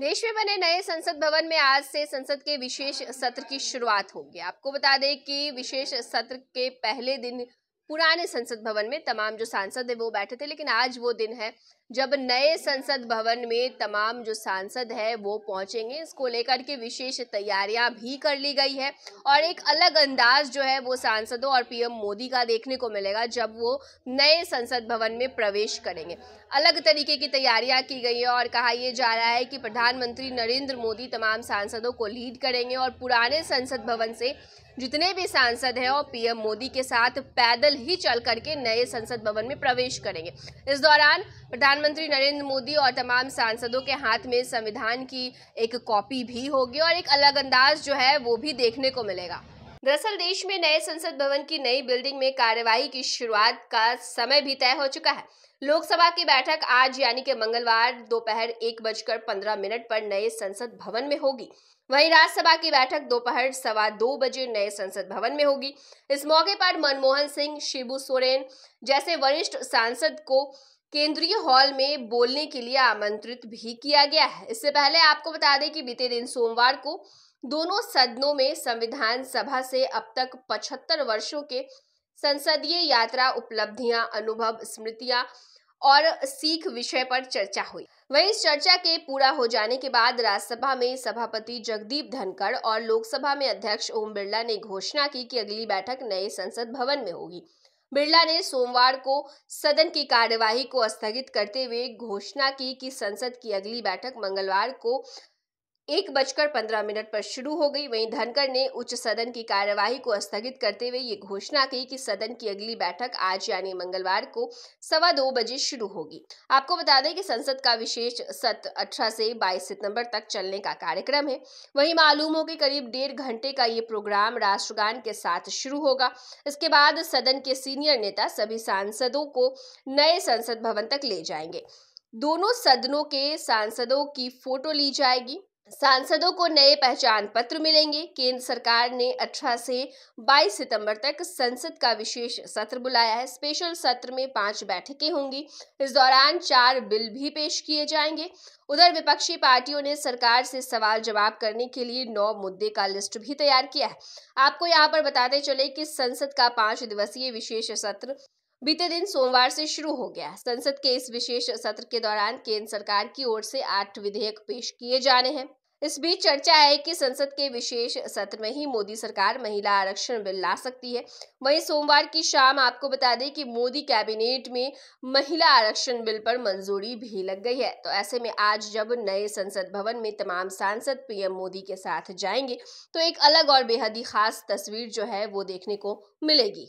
देश में बने नए संसद भवन में आज से संसद के विशेष सत्र की शुरुआत होगी आपको बता दें कि विशेष सत्र के पहले दिन पुराने संसद भवन में तमाम जो सांसद है वो बैठे थे लेकिन आज वो दिन है जब नए संसद भवन में तमाम जो सांसद है वो पहुंचेंगे इसको लेकर के विशेष तैयारियां भी कर ली गई है और एक अलग अंदाज जो है वो सांसदों और पीएम मोदी का देखने को मिलेगा जब वो नए संसद भवन में प्रवेश करेंगे अलग तरीके की तैयारियां की गई है और कहा यह जा रहा है कि प्रधानमंत्री नरेंद्र मोदी तमाम सांसदों को लीड करेंगे और पुराने संसद भवन से जितने भी सांसद हैं और पीएम मोदी के साथ पैदल ही चल करके नए संसद भवन में प्रवेश करेंगे इस दौरान प्रधानमंत्री नरेंद्र मोदी और तमाम सांसदों के हाथ में संविधान की एक कॉपी भी होगी और एक अलग अंदाज जो है वो भी देखने को मिलेगा दरअसल देश में नए संसद भवन की नई बिल्डिंग में कार्यवाही की शुरुआत का समय भी तय हो चुका है लोकसभा की बैठक आज यानी कि मंगलवार दोपहर एक बजकर पंद्रह मिनट पर नए संसद भवन में होगी वहीं राज्यसभा की बैठक दोपहर सवा दो बजे नए संसद भवन में होगी इस मौके पर मनमोहन सिंह शिबू सोरेन जैसे वरिष्ठ सांसद को केंद्रीय हॉल में बोलने के लिए आमंत्रित भी किया गया है इससे पहले आपको बता दें कि बीते दिन सोमवार को दोनों सदनों में संविधान सभा से अब तक 75 वर्षों के संसदीय यात्रा उपलब्धियां अनुभव स्मृतियां और सीख विषय पर चर्चा हुई वहीं इस चर्चा के पूरा हो जाने के बाद राज्यसभा में सभापति जगदीप धनखड़ और लोकसभा में अध्यक्ष ओम बिरला ने घोषणा की कि अगली बैठक नए संसद भवन में होगी बिरला ने सोमवार को सदन की कार्यवाही को स्थगित करते हुए घोषणा की कि संसद की अगली बैठक मंगलवार को एक बजकर पंद्रह मिनट पर शुरू हो गई वहीं धनकर ने उच्च सदन की कार्यवाही को स्थगित करते हुए ये घोषणा की कि सदन की अगली बैठक आज यानी मंगलवार को सवा दो बजे शुरू होगी आपको बता दें कि संसद का विशेष सत्र अठारह से बाईस सितंबर तक चलने का कार्यक्रम है वहीं मालूम हो कि करीब डेढ़ घंटे का ये प्रोग्राम राष्ट्रगान के साथ शुरू होगा इसके बाद सदन के सीनियर नेता सभी सांसदों को नए संसद भवन तक ले जाएंगे दोनों सदनों के सांसदों की फोटो ली जाएगी सांसदों को नए पहचान पत्र मिलेंगे केंद्र सरकार ने 18 से 22 सितंबर तक संसद का विशेष सत्र बुलाया है स्पेशल सत्र में पांच बैठकें होंगी इस दौरान चार बिल भी पेश किए जाएंगे उधर विपक्षी पार्टियों ने सरकार से सवाल जवाब करने के लिए नौ मुद्दे का लिस्ट भी तैयार किया है आपको यहाँ पर बताते चले कि संसद का पांच दिवसीय विशेष सत्र बीते दिन सोमवार से शुरू हो गया संसद के इस विशेष सत्र के दौरान केंद्र सरकार की ओर से आठ विधेयक पेश किए जाने हैं इस बीच चर्चा है कि संसद के विशेष सत्र में ही मोदी सरकार महिला आरक्षण बिल ला सकती है वहीं सोमवार की शाम आपको बता दें कि मोदी कैबिनेट में महिला आरक्षण बिल पर मंजूरी भी लग गई है तो ऐसे में आज जब नए संसद भवन में तमाम सांसद पीएम मोदी के साथ जाएंगे तो एक अलग और बेहद ही खास तस्वीर जो है वो देखने को मिलेगी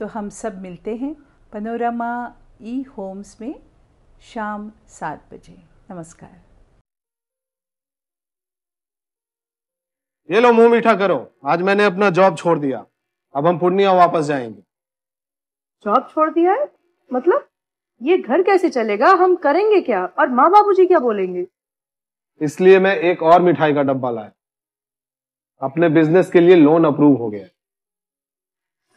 तो हम सब मिलते हैं पनोरमा ई होम्स में शाम सात बजे नमस्कार ये लो मुंह मीठा करो आज मैंने अपना जॉब छोड़ दिया अब हम पूर्णिया वापस जाएंगे जॉब छोड़ दिया है मतलब ये घर कैसे चलेगा हम करेंगे क्या और माँ बाबू जी क्या बोलेंगे इसलिए मैं एक और मिठाई का डब्बा लाया अपने बिजनेस के लिए लोन अप्रूव हो गया है